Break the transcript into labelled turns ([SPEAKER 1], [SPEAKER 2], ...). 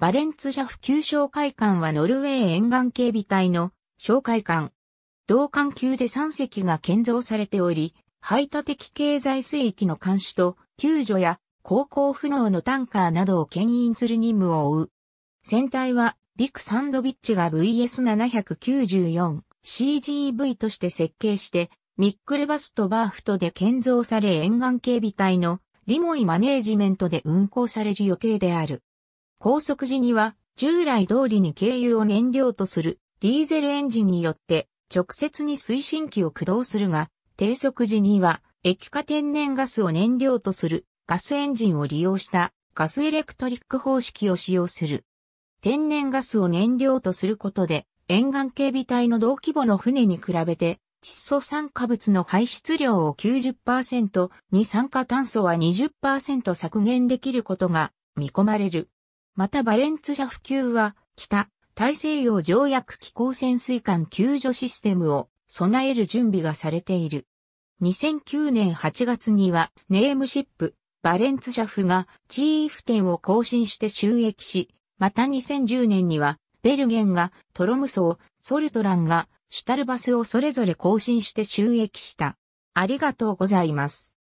[SPEAKER 1] バレンツジャフ級哨海艦はノルウェー沿岸警備隊の哨海艦。同艦級で3隻が建造されており、排他的経済水域の監視と救助や航行不能のタンカーなどを牽引する任務を負う。船体はビク・サンドビッチが VS794CGV として設計して、ミックレバスとバーフトで建造され沿岸警備隊のリモイマネージメントで運行される予定である。高速時には従来通りに軽油を燃料とするディーゼルエンジンによって直接に推進機を駆動するが、低速時には液化天然ガスを燃料とするガスエンジンを利用したガスエレクトリック方式を使用する。天然ガスを燃料とすることで沿岸警備隊の同規模の船に比べて窒素酸化物の排出量を90%、二酸化炭素は20%削減できることが見込まれる。またバレンツシャフ級は、北、大西洋条約機構潜水艦救助システムを備える準備がされている。2009年8月には、ネームシップ、バレンツシャフがチーフ店を更新して収益し、また2010年には、ベルゲンがトロムソー、ソルトランがシュタルバスをそれぞれ更新して収益した。ありがとうございます。